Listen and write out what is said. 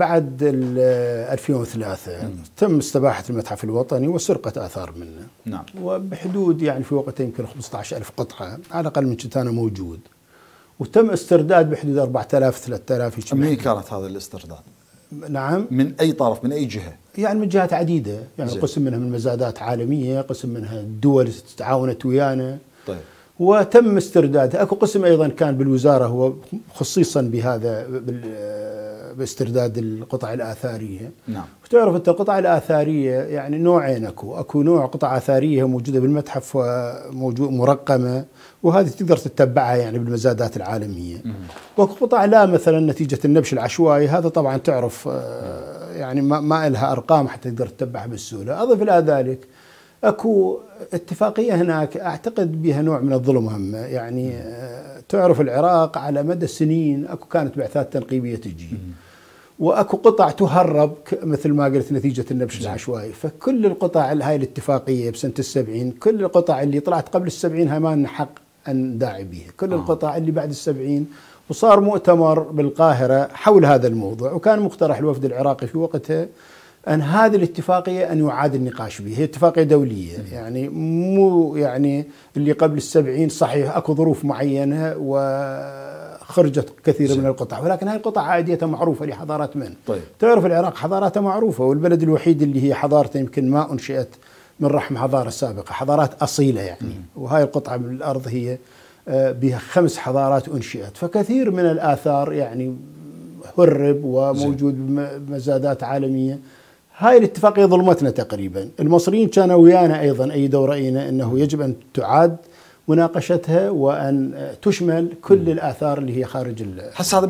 بعد 2003 تم استباحة المتحف الوطني وسرقت آثار منه نعم. وبحدود يعني في وقتها يمكن 15 ألف قطعة على الأقل من كنت أنا موجود وتم استرداد بحدود 4000 3000 من كانت هذا الاسترداد؟ نعم من أي طرف من أي جهة؟ يعني من جهات عديدة يعني زي. قسم منها من مزادات عالمية قسم منها دول تعاونت ويانا طيب وتم استردادها اكو قسم ايضا كان بالوزاره هو خصيصا بهذا باسترداد القطع الآثارية نعم وتعرف أنت القطع الآثارية يعني نوعين أكو أكو نوع قطع آثارية موجودة بالمتحف وموجود مرقمة وهذه تقدر تتبعها يعني بالمزادات العالمية واكو قطع لا مثلا نتيجة النبش العشوائي هذا طبعا تعرف آه، يعني ما, ما لها أرقام حتى تقدر تتبعها بالسهولة أضف إلى ذلك اكو اتفاقيه هناك اعتقد بها نوع من الظلم هم يعني آه، تعرف العراق على مدى السنين اكو كانت بعثات تنقيبيه تجي واكو قطع تهرب مثل ما قلت نتيجه النبش نعم. العشوائي فكل القطع هاي الاتفاقيه بسنه السبعين كل القطع اللي طلعت قبل السبعين هاي ما نحق ان نداعي بها كل آه. القطع اللي بعد السبعين وصار مؤتمر بالقاهره حول هذا الموضوع وكان مقترح الوفد العراقي في وقتها ان هذه الاتفاقيه ان يعاد النقاش بها، هي اتفاقيه دوليه نعم. يعني مو يعني اللي قبل السبعين صحيح اكو ظروف معينه و خرجت كثير من القطع ولكن هذه القطع عادية معروفة لحضارات من طيب. تعرف العراق حضاراتها معروفة والبلد الوحيد اللي هي حضارته يمكن ما أنشئت من رحم حضارة سابقة حضارات أصيلة يعني وهذه وهاي القطعة من الأرض هي آه، بها خمس حضارات أنشئت فكثير من الآثار يعني هرب وموجود بمزادات عالمية هاي الاتفاقية ظلمتنا تقريبا المصريين كانوا ويانا أيضا أي دور رأينا أنه يجب أن تعاد مناقشتها وان تشمل كل الاثار اللي هي خارج حس هذا